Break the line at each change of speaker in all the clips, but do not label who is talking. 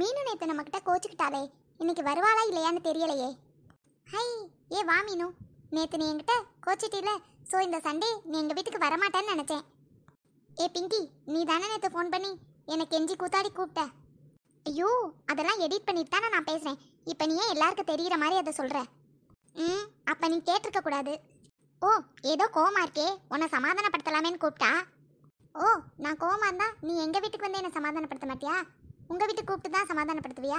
மீனு நேற்று நம்மக்கிட்ட கோச்சிக்கிட்டாளே இன்னைக்கு வருவாளா இல்லையான்னு தெரியலையே ஹை ஏ வா மீனு நேற்று நீ என்கிட்ட கோச்சிட்டில ஸோ இந்த சண்டே நீ எங்கள் வீட்டுக்கு வரமாட்டேன்னு நினச்சேன் ஏ பிங்கி நீ தானே நேற்று ஃபோன் பண்ணி எனக்கு கெஞ்சி கூத்தாடி கூப்பிட்ட ஐயோ அதெல்லாம் எடிட் பண்ணிட்டு தானே நான் பேசுகிறேன் இப்போ நீ ஏன் எல்லாருக்கும் தெரிகிற மாதிரி அதை சொல்கிற ம் அப்போ நீ கேட்டிருக்க கூடாது ஓ ஏதோ கோவமாக இருக்கே உன்னை சமாதானப்படுத்தலாமேன்னு கூப்பிட்டா ஓ நான் கோவமாக இருந்தா நீ எங்கள் வீட்டுக்கு வந்து என்னை சமாதானப்படுத்த மாட்டியா உங்கள் வீட்டு கூப்பிட்டு தான் சமாதானப்படுத்துவியா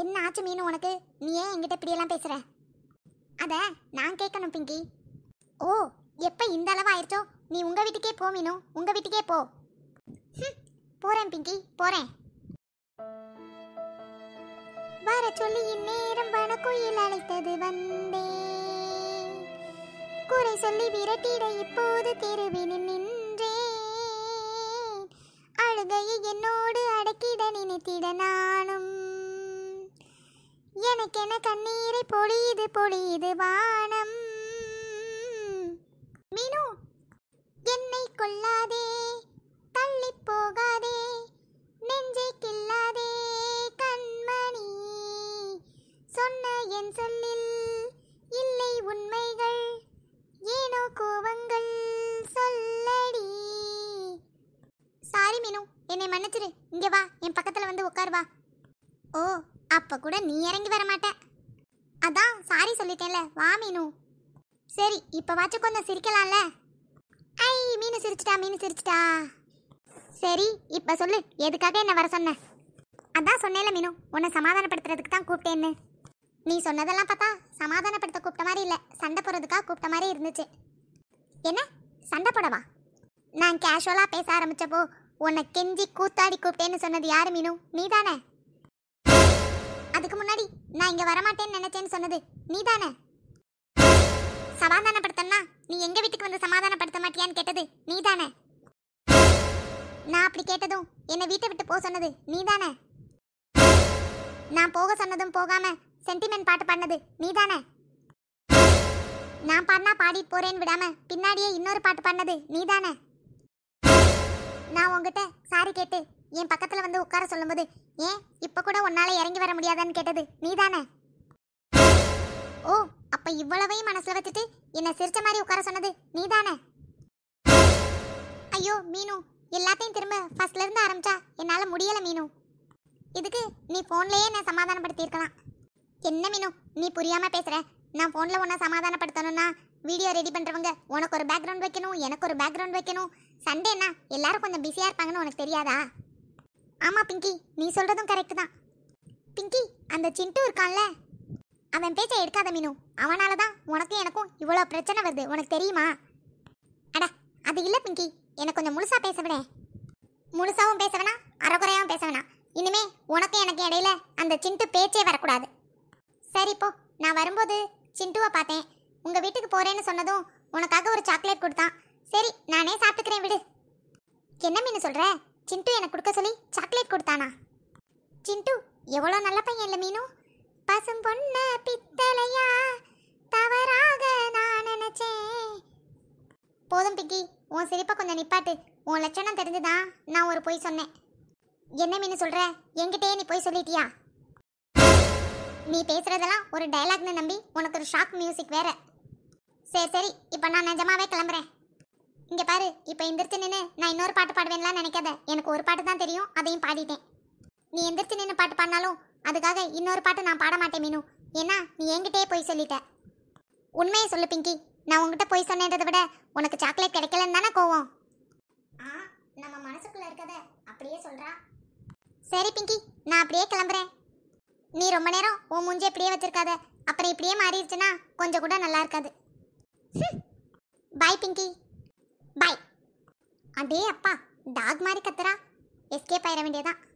என்ன ஆச்சு மீனு உனக்கு நீ ஏன் என்கிட்ட இப்படியெல்லாம் பேசுகிற அதை நான் கேட்கணும் பிங்கி ஓ எப்போ இந்த அளவு ஆயிடுச்சோ நீ உங்கள் வீட்டுக்கே போ மீனு உங்கள் வீட்டுக்கே போ போகிறேன் பிங்கி போகிறேன் வர சொல்லி இந்நேரம் வனக்குயில் அழைத்தது வந்தேன் குறை சொல்லி விரட்டிட இப்போது தெருவினில் நின்றேன் அழுகையை என்னோடு நினைத்திட எனக்கென கண்ணீரை பொழியுது பொழியுது வானம் என்னை மன்னிச்சிரு இங்க வா என் பக்கத்தில் வந்து உட்கார் வா ஓ அப்போ கூட நீ இறங்கி வர மாட்ட அதான் சாரி சொல்லிட்டேன்ல வா மீனு சரி இப்போ வாச்சும் கொஞ்சம் சிரிக்கலாம்ல ஐ மீனு சிரிச்சிட்டா மீன் சிரிச்சிட்டா சரி இப்போ சொல்லு எதுக்காக என்ன வர சொன்ன அதான் சொன்னேல மீனு உன்னை சமாதானப்படுத்துறதுக்கு தான் கூப்பிட்டேன்னு நீ சொன்னதெல்லாம் பார்த்தா சமாதானப்படுத்த கூப்பிட்ட மாதிரி இல்லை சண்டை போடுறதுக்காக கூப்பிட்ட மாதிரி இருந்துச்சு என்ன சண்டை போடவா நான் கேஷுவலாக பேச ஆரம்பித்தப்போ உன்னை கெஞ்சி கூத்தாடி கூப்பிட்டேன்னு சொன்னது யாரு மீனு தானே அதுக்கு முன்னாடி நான் இங்க வரமாட்டேன்னு நினைச்சேன்னு சொன்னது நீ தானே சமாதானப்படுத்தனா நீ எங்க வீட்டுக்கு வந்து சமாதானப்படுத்த மாட்டியான்னு கேட்டது நீ தானே நான் அப்படி கேட்டதும் என்னை வீட்டை விட்டு போக சொன்னது நீ தானே நான் போக சொன்னதும் போகாம சென்டிமெண்ட் பாட்டு பாடினது தானே நான் பாடினா பாடிட்டு போறேன்னு விடாம பின்னாடியே இன்னொரு பாட்டு பாடினது தானே நான் உங்ககிட்ட சாரி கேட்டு என் பக்கத்தில் வந்து உட்கார சொல்லும்போது ஏன் இப்போ கூட உன்னால் இறங்கி வர முடியாதான்னு கேட்டது நீ தானே ஓ அப்போ இவ்வளவையும் மனசில் வச்சுட்டு என்னை சிரிச்ச மாதிரி உட்கார சொன்னது நீ தானே ஐயோ மீனு எல்லாத்தையும் திரும்ப ஃபர்ஸ்ட்லேருந்து ஆரம்பிச்சா என்னால் முடியலை மீனு இதுக்கு நீ ஃபோன்லேயே என்னை சமாதானப்படுத்தியிருக்கலாம் என்ன மீனு நீ புரியாமல் பேசுகிற நான் ஃபோனில் உன்னை சமாதானப்படுத்தணும்னா வீடியோ ரெடி பண்ணுறவங்க உனக்கு ஒரு பேக்ரவுண்ட் வைக்கணும் எனக்கு ஒரு பேக்ரவுண்ட் வைக்கணும் சண்டேனா எல்லாரும் கொஞ்சம் பிஸியாக இருப்பாங்கன்னு உனக்கு தெரியாதா ஆமாம் பிங்கி நீ சொல்கிறதும் கரெக்டு தான் பிங்கி அந்த சிண்டு இருக்கான்ல அவன் பேச்சை எடுக்காத மீனு அவனால தான் உனக்கும் எனக்கும் இவ்வளோ பிரச்சனை வருது உனக்கு தெரியுமா அட அது இல்லை பிங்கி எனக்கு கொஞ்சம் முழுசாக பேச விட முழுசாகவும் பேச வேணாம் அறகுறையாகவும் பேச வேணாம் இனிமே உனக்கும் எனக்கு இடையில அந்த சிண்டு பேச்சே வரக்கூடாது சரி இப்போ நான் வரும்போது சிண்டுவை பார்த்தேன் உங்கள் வீட்டுக்கு போகிறேன்னு சொன்னதும் உனக்காக ஒரு சாக்லேட் கொடுத்தான் சரி நானே சாப்பிட்டுக்கிறேன் விடு என்ன மீன் சொல்கிற சிண்டு எனக்கு கொடுக்க சொல்லி சாக்லேட் கொடுத்தானா சிண்டு எவ்வளோ நல்ல பையன் இல்லை மீனும் பசும் பொண்ணு பித்தலையா தவறாக நான் நினச்சேன் போதும் பிக்கி உன் சிரிப்பை கொஞ்சம் நிப்பாட்டு உன் லட்சணம் தெரிஞ்சுதான் நான் ஒரு பொய் சொன்னேன் என்ன மீன் சொல்கிற என்கிட்டயே நீ பொய் சொல்லிட்டியா நீ பேசுகிறதெல்லாம் ஒரு டைலாக்னு நம்பி உனக்கு ஒரு ஷாக் மியூசிக் வேறு சரி சரி இப்போ நான் நிஜமாவே கிளம்புறேன் இங்கே பாரு இப்போ எந்திரிச்சு நின்று நான் இன்னொரு பாட்டு பாடுவேன்லாம் நினைக்காத எனக்கு ஒரு பாட்டு தான் தெரியும் அதையும் பாடிட்டேன் நீ எந்திரிச்சு நின்று பாட்டு பாடினாலும் அதுக்காக இன்னொரு பாட்டு நான் பாட மாட்டேன் மீனு ஏன்னா நீ என்கிட்டயே போய் சொல்லிட்ட உண்மையை சொல்லு பிங்கி நான் உங்ககிட்ட போய் சொன்னதை விட உனக்கு சாக்லேட் கிடைக்கலன்னு தானே கோவம் ஆ நம்ம மனசுக்குள்ள இருக்கத அப்படியே சொல்றா சரி பிங்கி நான் அப்படியே கிளம்புறேன் நீ ரொம்ப நேரம் உன் முஞ்சி இப்படியே வச்சிருக்காத அப்புறம் இப்படியே மாறிடுச்சுன்னா கொஞ்சம் கூட நல்லா இருக்காது பாய் பிங்கி பாய் அதே அப்பா டாக் மாதிரி கத்துறா எஸ்கேப் ஆயிட வேண்டியதான்